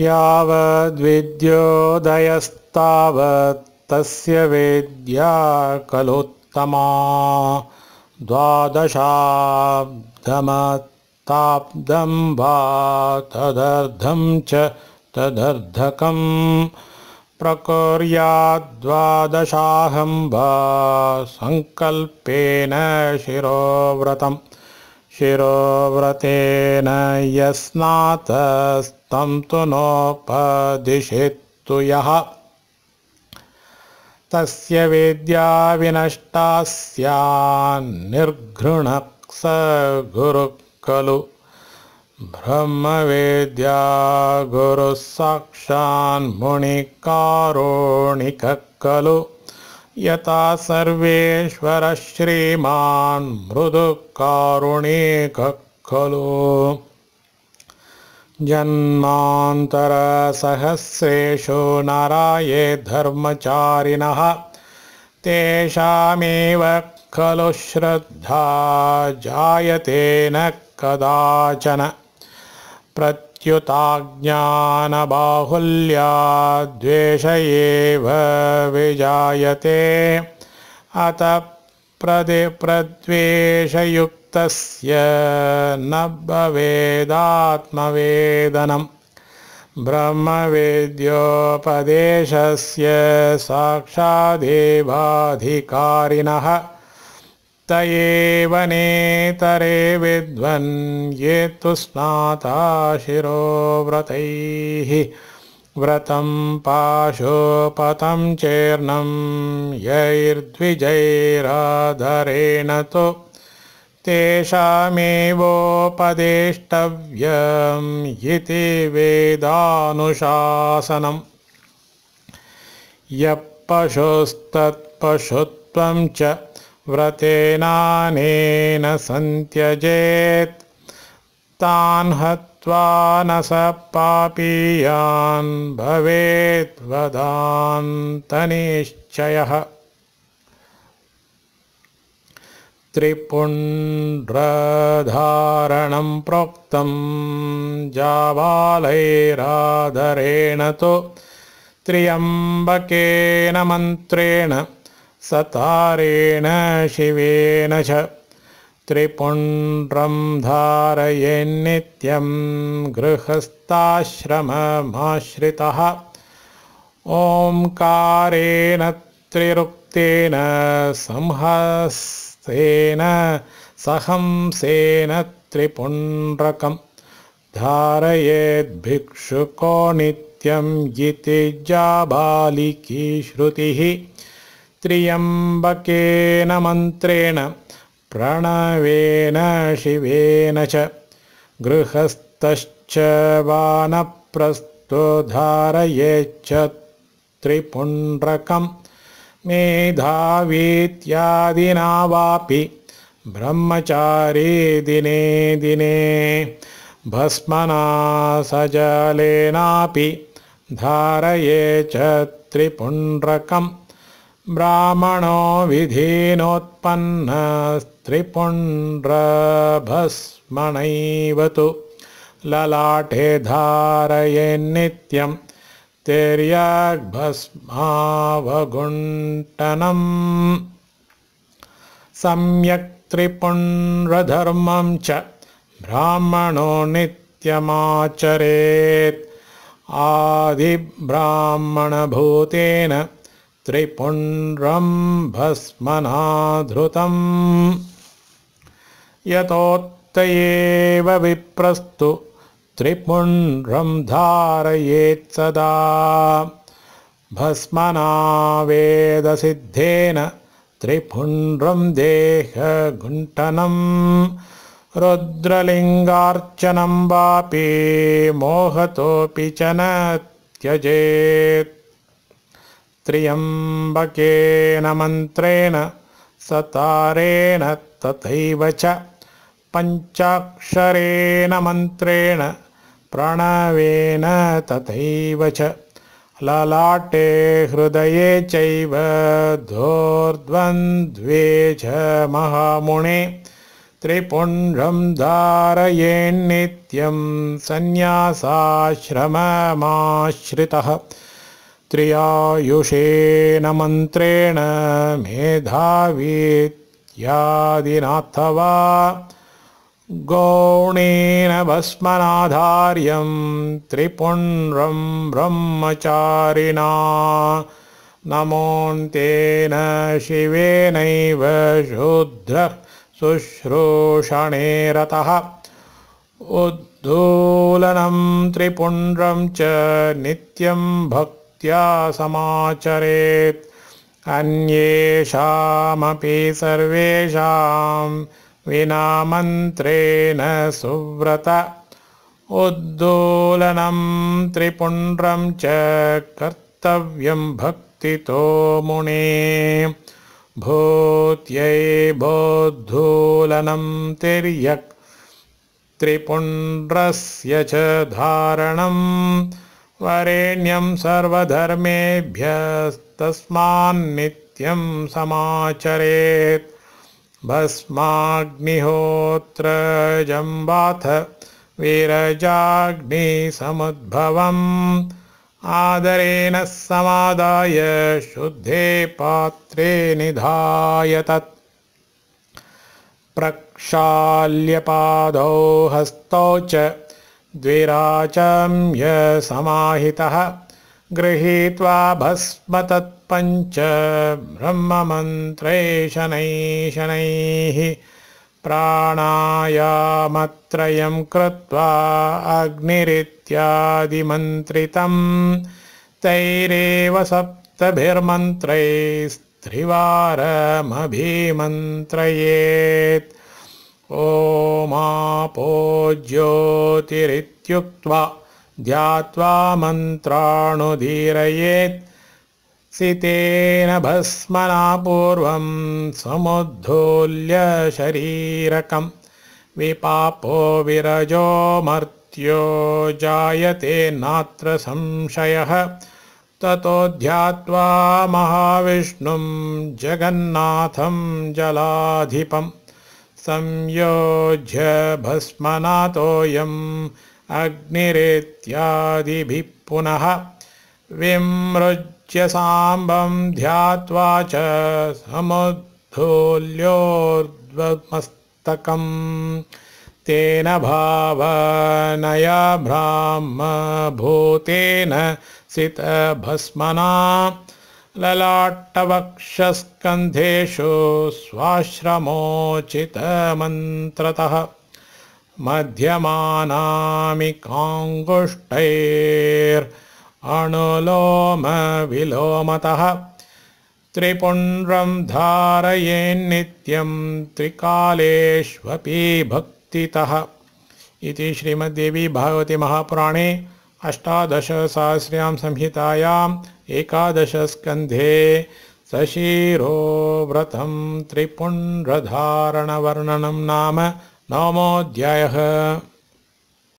वेद्या कलोत्तमा खलुत्तमा वा तदर्धं च तदर्धकं प्रकुर्याद्वादशाहं वा सङ्कल्पेन शिरोव्रतं शिरोव्रतेन यस्नातस् तु नोपदिशेत्तु यः तस्य वेद्या विनष्टा गुरुः खलु ब्रह्मवेद्या गुरुः साक्षान् खलु यथा सर्वेश्वरश्रीमान् खलु जन्मान्तरसहस्रेषु नाराये धर्मचारिणः तेषामेव खलु श्रद्धा जायते न कदाचन प्रत्युताज्ञानबाहुल्या द्वेष एव विजायते अत प्रदिप्रद्वेषयुक् तस्य नभवेदात्मवेदनं ब्रह्मवेद्योपदेशस्य साक्षादेवाधिकारिणः त एव विद्वन् ये तु स्नाता व्रतं पाशोपतं चेर्णं यैर्द्विजैराधरेण तु तेषामेवोपदेष्टव्यम् इति वेदानुशासनम् यः पशुस्तत्पशुत्वम् च व्रतेनानेन सन्त्यजेत् तान् हत्वा न स पापीयान् भवेद्वदान्तनिश्चयः त्रिपुण्ड्रधारणं प्रोक्तं जाबालैराधरेण तु त्र्यम्बकेन मन्त्रेण सतारेण शिवेन च त्रिपुण्ड्रं धारयेन्नित्यं गृहस्थाश्रममाश्रितः ॐकारेण त्रिरुक्तेन संहस् ेन सहंसेन त्रिपुण्ड्रकं धारयेद्भिक्षुको नित्यम् जाबालिकी श्रुतिः त्र्यम्बकेन मन्त्रेण प्रणवेन शिवेन च गृहस्थश्च धारयेच्छ त्रिपुण्ड्रकम् मेधावीत्यादिना वापि ब्रह्मचारी दिने दिने भस्मना सजलेनापि धारये च त्रिपुण्ड्रकं ब्राह्मणो विधीनोत्पन्नस्त्रिपुण्ड्रभस्मैव तु ललाटे धारये नित्यम् तिर्यग्भस्मावघुण्टनम् सम्यक् त्रिपुण्रधर्मं च ब्राह्मणो नित्यमाचरेत् आदिब्राह्मणभूतेन त्रिपुण्ड्रम्भस्मनाधृतम् यतोत्त एव विप्रस्तु त्रिपुण्ड्रुं धारयेत्सदा भस्मनावेदसिद्धेन त्रिपुण्ड्रं देहघुण्ठनम् रुद्रलिङ्गार्चनं वापि मोहतोऽपि च न त्यजेत् त्र्यम्बकेन मन्त्रेण सतारेण तथैव च पञ्चाक्षरेण मन्त्रेण प्रणवेन तथैव च ललाटे हृदये चैव धोर्द्वन्द्वे च महामुने त्रिपुण्ड्रं धारयेन्नित्यं सन्न्यासाश्रममाश्रितः त्रियायुषेन मन्त्रेण मेधावीत्यादिनाथवा गौणेन भस्मनाधार्यं त्रिपुण्ड्रं ब्रह्मचारिणा नमोऽन्तेन शिवेनैव शुद्धः शुश्रूषणे रतः उद्धूलनं त्रिपुण्ड्रं च नित्यं भक्त्या समाचरेत् अन्येषामपि सर्वेषाम् विना मन्त्रेण सुव्रत उद्दोलनं त्रिपुण्ड्रं च कर्तव्यं भक्तितो मुने भूत्यै बोद्धूलनं तिर्यक् त्रिपुण्ड्रस्य च धारणं वरेण्यं सर्वधर्मेभ्यस्तस्मान्नित्यं समाचरेत् जम्बाथ वीरजाग्निसमुद्भवम् आदरेण समादाय शुद्धे पात्रे निधाय तत् प्रक्षाल्यपादौ हस्तौ च द्विराचम्य समाहितः गृहीत्वा भस्मतत्पञ्च ब्रह्ममन्त्रैशनैः शनैः प्राणायामत्रयं कृत्वा अग्निरित्यादिमन्त्रितं तैरेव सप्तभिर्मन्त्रैस्त्रिवारमभिमन्त्रयेत् ओमापो ज्योतिरित्युक्त्वा ध्यात्वा मन्त्राणुधीरयेत् सितेन भस्मना पूर्वं शरीरकं। विपापो विरजो मर्त्यो जायते नात्र संशयः ततो ध्यात्वा महाविष्णुं जगन्नाथं जलाधिपं। संयोज्य भस्मनातोऽयं अग्निरेत्यादिभिः पुनः साम्बं ध्यात्वा च समुद्धूल्योर्द्वमस्तकं तेन भावनया ब्राह्मभूतेन सितभस्मना ललाट्टवक्षस्कन्धेषु स्वाश्रमोचितमन्त्रतः मध्यमानामिकाङ्गुष्ठैर् अनुलोमविलोमतः त्रिपुण्ड्रम् धारयेन्नित्यम् त्रिकालेष्वपि भक्तितः इति श्रीमद्देवी महापुराणे अष्टादशसहस्र्यां संहितायाम् एकादशस्कन्धे सशीरो व्रतम् त्रिपुण्ड्रधारणवर्णनं नाम नामोऽध्यायः